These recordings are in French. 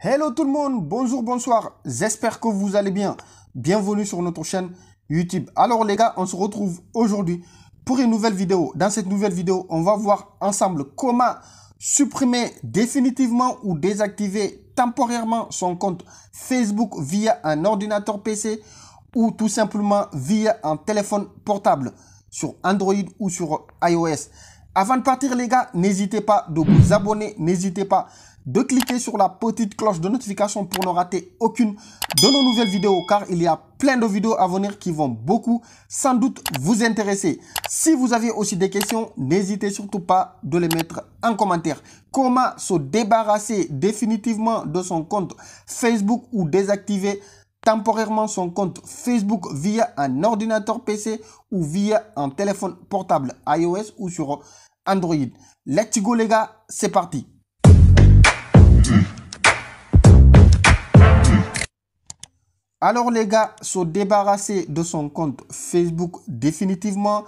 Hello tout le monde, bonjour, bonsoir, j'espère que vous allez bien. Bienvenue sur notre chaîne YouTube. Alors les gars, on se retrouve aujourd'hui pour une nouvelle vidéo. Dans cette nouvelle vidéo, on va voir ensemble comment supprimer définitivement ou désactiver temporairement son compte Facebook via un ordinateur PC ou tout simplement via un téléphone portable sur Android ou sur iOS. Avant de partir les gars, n'hésitez pas de vous abonner, n'hésitez pas de cliquer sur la petite cloche de notification pour ne rater aucune de nos nouvelles vidéos car il y a plein de vidéos à venir qui vont beaucoup sans doute vous intéresser. Si vous avez aussi des questions, n'hésitez surtout pas de les mettre en commentaire. Comment se débarrasser définitivement de son compte Facebook ou désactiver temporairement son compte Facebook via un ordinateur PC ou via un téléphone portable iOS ou sur Android. Let's go les gars, c'est parti Alors les gars, se débarrasser de son compte Facebook définitivement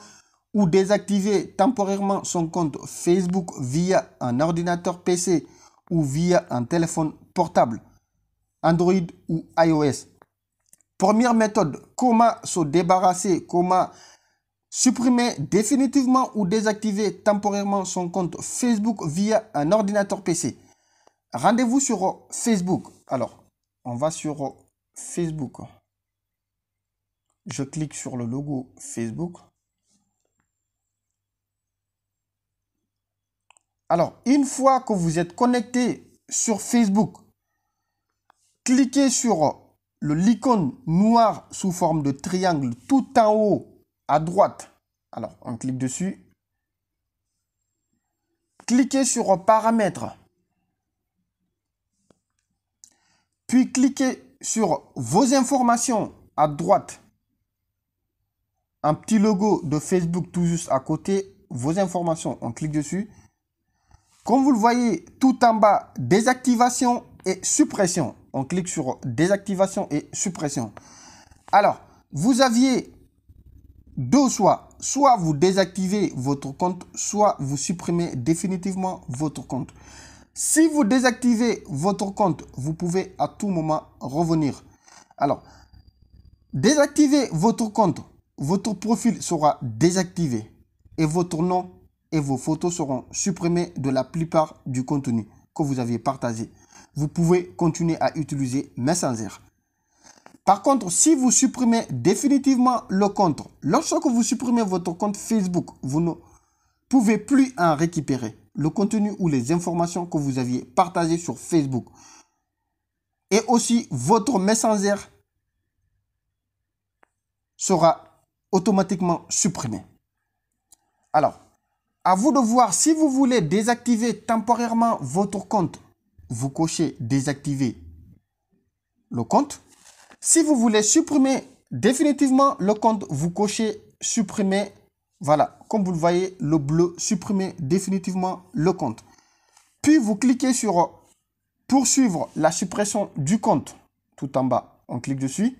ou désactiver temporairement son compte Facebook via un ordinateur PC ou via un téléphone portable, Android ou iOS. Première méthode, comment se débarrasser, comment supprimer définitivement ou désactiver temporairement son compte Facebook via un ordinateur PC. Rendez-vous sur Facebook. Alors, on va sur Facebook. Je clique sur le logo Facebook. Alors, une fois que vous êtes connecté sur Facebook, cliquez sur le l'icône noire sous forme de triangle tout en haut à droite. Alors, on clique dessus. Cliquez sur paramètres. Puis cliquez sur vos informations à droite, un petit logo de Facebook tout juste à côté, vos informations, on clique dessus. Comme vous le voyez, tout en bas, désactivation et suppression. On clique sur désactivation et suppression. Alors, vous aviez deux choix. Soit vous désactivez votre compte, soit vous supprimez définitivement votre compte. Si vous désactivez votre compte, vous pouvez à tout moment revenir. Alors, désactivez votre compte, votre profil sera désactivé et votre nom et vos photos seront supprimés de la plupart du contenu que vous aviez partagé. Vous pouvez continuer à utiliser Messenger. Par contre, si vous supprimez définitivement le compte, lorsque vous supprimez votre compte Facebook, vous ne pouvez plus en récupérer le contenu ou les informations que vous aviez partagées sur Facebook. Et aussi, votre Messenger sera automatiquement supprimé. Alors, à vous de voir si vous voulez désactiver temporairement votre compte. Vous cochez désactiver le compte. Si vous voulez supprimer définitivement le compte, vous cochez supprimer voilà, comme vous le voyez, le bleu, supprimer définitivement le compte. Puis vous cliquez sur poursuivre la suppression du compte tout en bas. On clique dessus.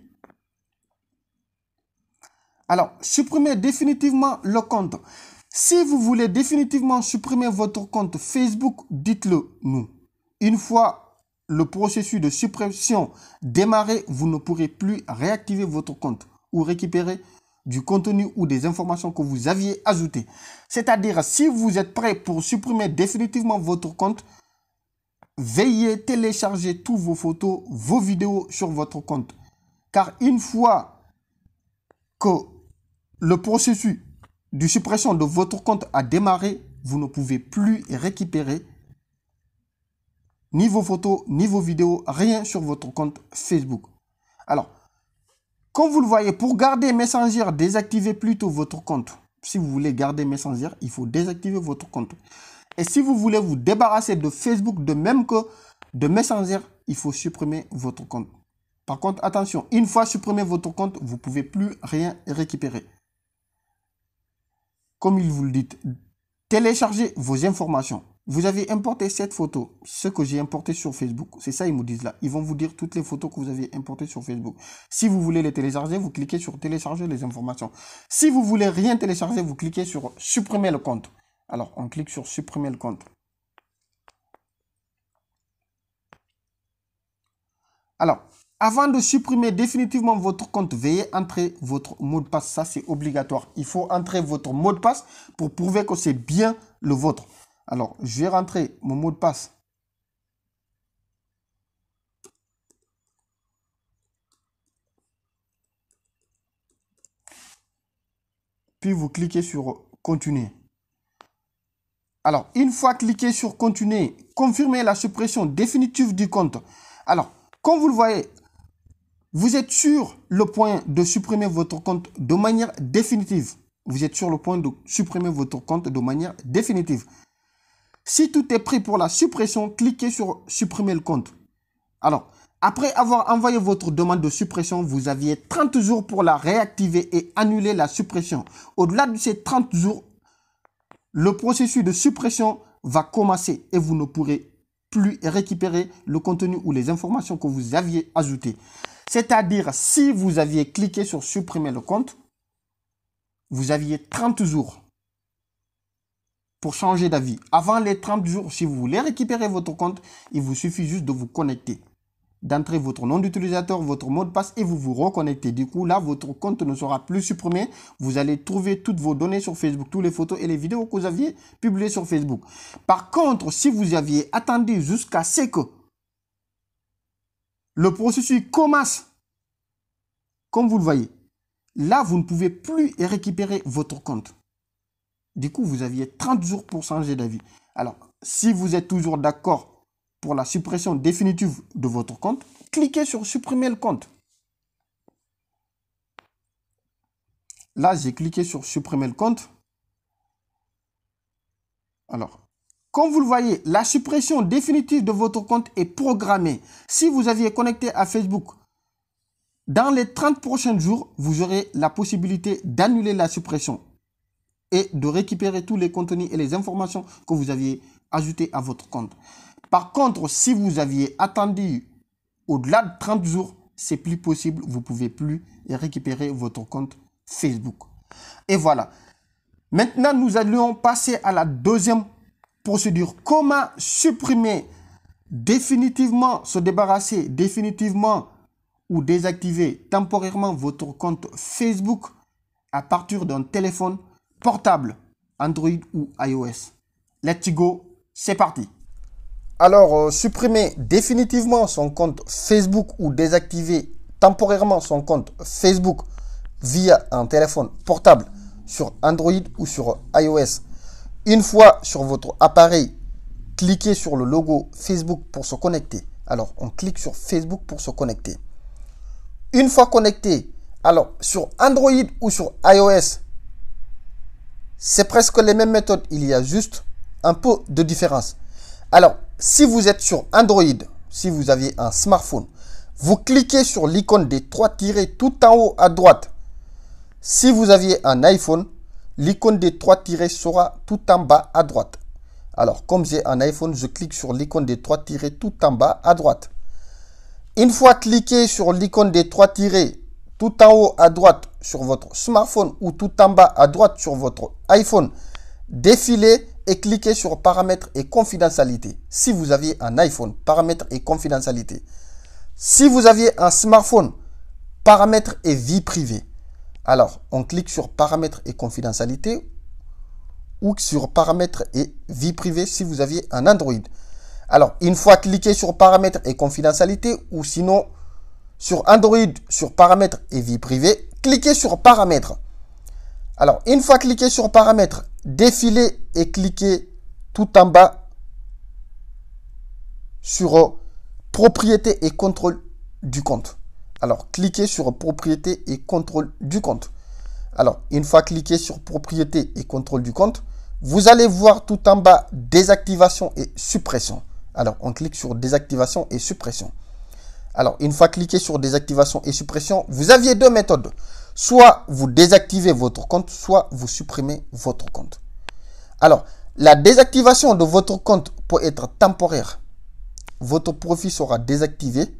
Alors, supprimer définitivement le compte. Si vous voulez définitivement supprimer votre compte Facebook, dites-le nous. Une fois le processus de suppression démarré, vous ne pourrez plus réactiver votre compte ou récupérer du contenu ou des informations que vous aviez ajoutées. C'est-à-dire, si vous êtes prêt pour supprimer définitivement votre compte, veillez télécharger toutes vos photos, vos vidéos sur votre compte. Car une fois que le processus de suppression de votre compte a démarré, vous ne pouvez plus récupérer ni vos photos, ni vos vidéos, rien sur votre compte Facebook. Alors, comme vous le voyez, pour garder Messenger, désactivez plutôt votre compte. Si vous voulez garder Messenger, il faut désactiver votre compte. Et si vous voulez vous débarrasser de Facebook, de même que de Messenger, il faut supprimer votre compte. Par contre, attention, une fois supprimé votre compte, vous ne pouvez plus rien récupérer. Comme il vous le dit, téléchargez vos informations. Vous avez importé cette photo, ce que j'ai importé sur Facebook. C'est ça, ils me disent là. Ils vont vous dire toutes les photos que vous avez importées sur Facebook. Si vous voulez les télécharger, vous cliquez sur télécharger les informations. Si vous voulez rien télécharger, vous cliquez sur supprimer le compte. Alors, on clique sur supprimer le compte. Alors, avant de supprimer définitivement votre compte, veuillez entrer votre mot de passe. Ça, c'est obligatoire. Il faut entrer votre mot de passe pour prouver que c'est bien le vôtre. Alors, je vais rentrer mon mot de passe. Puis vous cliquez sur continuer. Alors, une fois cliqué sur continuer, confirmez la suppression définitive du compte. Alors, comme vous le voyez, vous êtes sur le point de supprimer votre compte de manière définitive. Vous êtes sur le point de supprimer votre compte de manière définitive. Si tout est prêt pour la suppression, cliquez sur supprimer le compte. Alors, après avoir envoyé votre demande de suppression, vous aviez 30 jours pour la réactiver et annuler la suppression. Au-delà de ces 30 jours, le processus de suppression va commencer et vous ne pourrez plus récupérer le contenu ou les informations que vous aviez ajoutées. C'est-à-dire, si vous aviez cliqué sur supprimer le compte, vous aviez 30 jours pour changer d'avis. Avant les 30 jours, si vous voulez récupérer votre compte, il vous suffit juste de vous connecter. D'entrer votre nom d'utilisateur, votre mot de passe et vous vous reconnectez. Du coup, là, votre compte ne sera plus supprimé. Vous allez trouver toutes vos données sur Facebook, toutes les photos et les vidéos que vous aviez publiées sur Facebook. Par contre, si vous aviez attendu jusqu'à ce que le processus commence, comme vous le voyez, là, vous ne pouvez plus récupérer votre compte. Du coup, vous aviez 30 jours pour changer d'avis. Alors, si vous êtes toujours d'accord pour la suppression définitive de votre compte, cliquez sur supprimer le compte. Là, j'ai cliqué sur supprimer le compte. Alors, comme vous le voyez, la suppression définitive de votre compte est programmée. Si vous aviez connecté à Facebook, dans les 30 prochains jours, vous aurez la possibilité d'annuler la suppression et de récupérer tous les contenus et les informations que vous aviez ajoutées à votre compte. Par contre, si vous aviez attendu au-delà de 30 jours, c'est plus possible, vous ne pouvez plus récupérer votre compte Facebook. Et voilà. Maintenant, nous allons passer à la deuxième procédure. Comment supprimer définitivement, se débarrasser définitivement ou désactiver temporairement votre compte Facebook à partir d'un téléphone portable, Android ou iOS. Let's go, c'est parti. Alors, euh, supprimer définitivement son compte Facebook ou désactiver temporairement son compte Facebook via un téléphone portable sur Android ou sur iOS. Une fois sur votre appareil, cliquez sur le logo Facebook pour se connecter. Alors, on clique sur Facebook pour se connecter. Une fois connecté, alors sur Android ou sur iOS, c'est presque les mêmes méthodes. Il y a juste un peu de différence. Alors, si vous êtes sur Android, si vous aviez un smartphone, vous cliquez sur l'icône des trois tirés tout en haut à droite. Si vous aviez un iPhone, l'icône des trois tirés sera tout en bas à droite. Alors, comme j'ai un iPhone, je clique sur l'icône des trois tirés tout en bas à droite. Une fois cliqué sur l'icône des trois tirés tout en haut à droite sur votre smartphone ou tout en bas à droite sur votre iPhone, défilez et cliquez sur paramètres et confidentialité. Si vous aviez un iPhone, paramètres et confidentialité. Si vous aviez un smartphone, paramètres et vie privée. Alors, on clique sur paramètres et confidentialité ou sur paramètres et vie privée si vous aviez un Android. Alors, une fois cliqué sur paramètres et confidentialité ou sinon sur Android, sur paramètres et vie privée, cliquez sur paramètres. Alors, une fois cliqué sur paramètres, défilez et cliquez tout en bas sur euh, propriété et contrôle du compte. Alors, cliquez sur propriété et contrôle du compte. Alors, une fois cliqué sur propriété et contrôle du compte, vous allez voir tout en bas désactivation et suppression. Alors, on clique sur désactivation et suppression. Alors, une fois cliqué sur désactivation et suppression, vous aviez deux méthodes. Soit vous désactivez votre compte, soit vous supprimez votre compte. Alors, la désactivation de votre compte peut être temporaire. Votre profil sera désactivé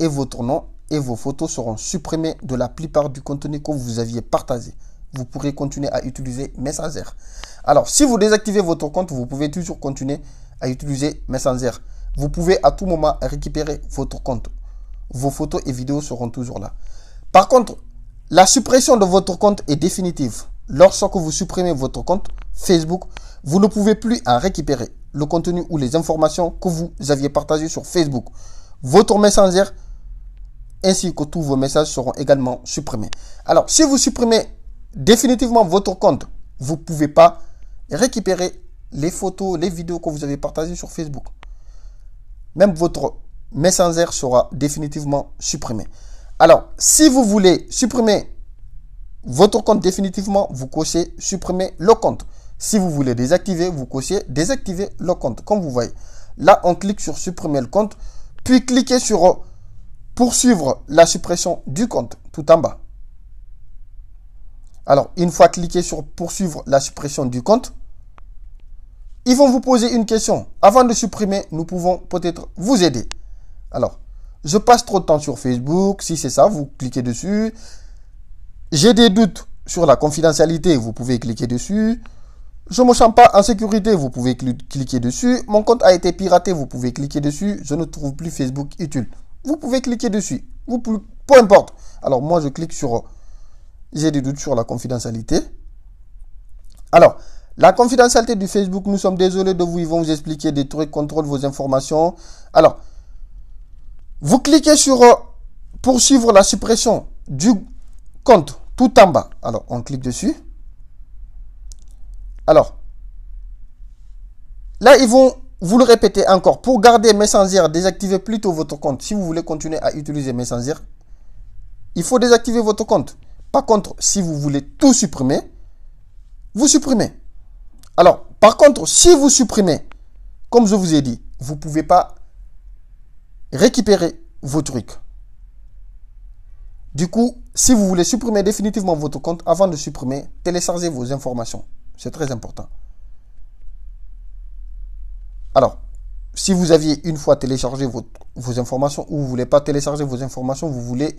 et votre nom et vos photos seront supprimés de la plupart du contenu que vous aviez partagé. Vous pourrez continuer à utiliser Messenger. Alors, si vous désactivez votre compte, vous pouvez toujours continuer à utiliser Messenger. Vous pouvez à tout moment récupérer votre compte vos photos et vidéos seront toujours là. Par contre, la suppression de votre compte est définitive. Lorsque vous supprimez votre compte Facebook, vous ne pouvez plus en récupérer le contenu ou les informations que vous aviez partagées sur Facebook. Votre Messenger ainsi que tous vos messages seront également supprimés. Alors, si vous supprimez définitivement votre compte, vous ne pouvez pas récupérer les photos, les vidéos que vous avez partagées sur Facebook. Même votre Messenger sera définitivement supprimé. Alors, si vous voulez supprimer votre compte définitivement, vous cochez supprimer le compte. Si vous voulez désactiver, vous cochez désactiver le compte, comme vous voyez. Là, on clique sur supprimer le compte, puis cliquez sur poursuivre la suppression du compte tout en bas. Alors, une fois cliqué sur poursuivre la suppression du compte, ils vont vous poser une question. Avant de supprimer, nous pouvons peut-être vous aider. Alors, je passe trop de temps sur Facebook. Si c'est ça, vous cliquez dessus. J'ai des doutes sur la confidentialité, vous pouvez cliquer dessus. Je ne me sens pas en sécurité, vous pouvez cliquer dessus. Mon compte a été piraté, vous pouvez cliquer dessus. Je ne trouve plus Facebook utile. Vous pouvez cliquer dessus. Vous peu importe. Alors moi, je clique sur... J'ai des doutes sur la confidentialité. Alors, la confidentialité du Facebook, nous sommes désolés de vous, ils vont vous expliquer des trucs, contrôle vos informations. Alors, vous cliquez sur euh, poursuivre la suppression du compte tout en bas. Alors, on clique dessus. Alors, là, ils vont vous le répéter encore. Pour garder Messenger, désactivez plutôt votre compte. Si vous voulez continuer à utiliser Messenger, il faut désactiver votre compte. Par contre, si vous voulez tout supprimer, vous supprimez. Alors, par contre, si vous supprimez, comme je vous ai dit, vous ne pouvez pas Récupérez vos trucs. Du coup, si vous voulez supprimer définitivement votre compte, avant de supprimer, téléchargez vos informations. C'est très important. Alors, si vous aviez une fois téléchargé vos informations ou vous ne voulez pas télécharger vos informations, vous voulez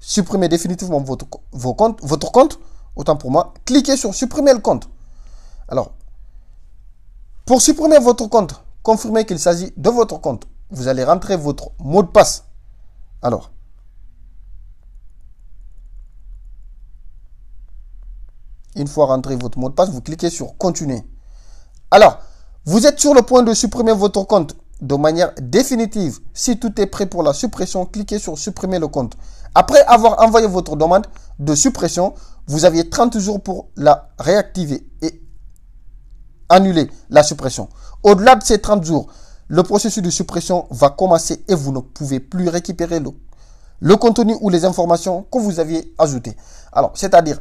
supprimer définitivement votre, vos comptes, votre compte, autant pour moi, cliquez sur supprimer le compte. Alors, pour supprimer votre compte, confirmez qu'il s'agit de votre compte vous allez rentrer votre mot de passe. Alors, une fois rentré votre mot de passe, vous cliquez sur continuer. Alors, vous êtes sur le point de supprimer votre compte de manière définitive. Si tout est prêt pour la suppression, cliquez sur supprimer le compte. Après avoir envoyé votre demande de suppression, vous aviez 30 jours pour la réactiver et annuler la suppression. Au-delà de ces 30 jours, le processus de suppression va commencer et vous ne pouvez plus récupérer le, le contenu ou les informations que vous aviez ajoutées. Alors, c'est-à-dire,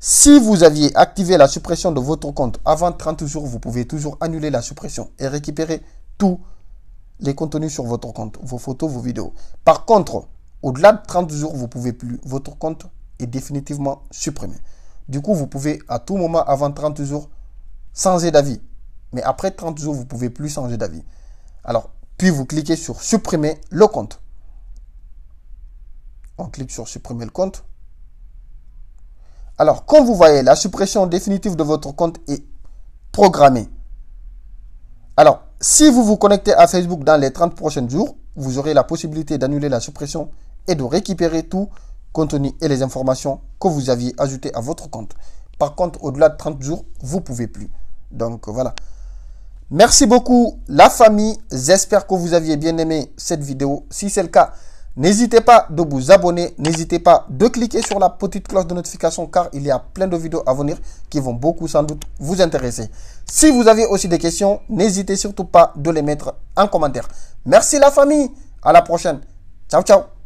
si vous aviez activé la suppression de votre compte avant 30 jours, vous pouvez toujours annuler la suppression et récupérer tous les contenus sur votre compte, vos photos, vos vidéos. Par contre, au-delà de 30 jours, vous pouvez plus. Votre compte est définitivement supprimé. Du coup, vous pouvez à tout moment avant 30 jours changer d'avis. Mais après 30 jours, vous pouvez plus changer d'avis. Alors, puis vous cliquez sur supprimer le compte. On clique sur supprimer le compte. Alors, comme vous voyez, la suppression définitive de votre compte est programmée. Alors, si vous vous connectez à Facebook dans les 30 prochains jours, vous aurez la possibilité d'annuler la suppression et de récupérer tout contenu et les informations que vous aviez ajoutées à votre compte. Par contre, au-delà de 30 jours, vous ne pouvez plus. Donc voilà. Merci beaucoup la famille. J'espère que vous aviez bien aimé cette vidéo. Si c'est le cas, n'hésitez pas de vous abonner. N'hésitez pas de cliquer sur la petite cloche de notification car il y a plein de vidéos à venir qui vont beaucoup sans doute vous intéresser. Si vous avez aussi des questions, n'hésitez surtout pas de les mettre en commentaire. Merci la famille. À la prochaine. Ciao, ciao.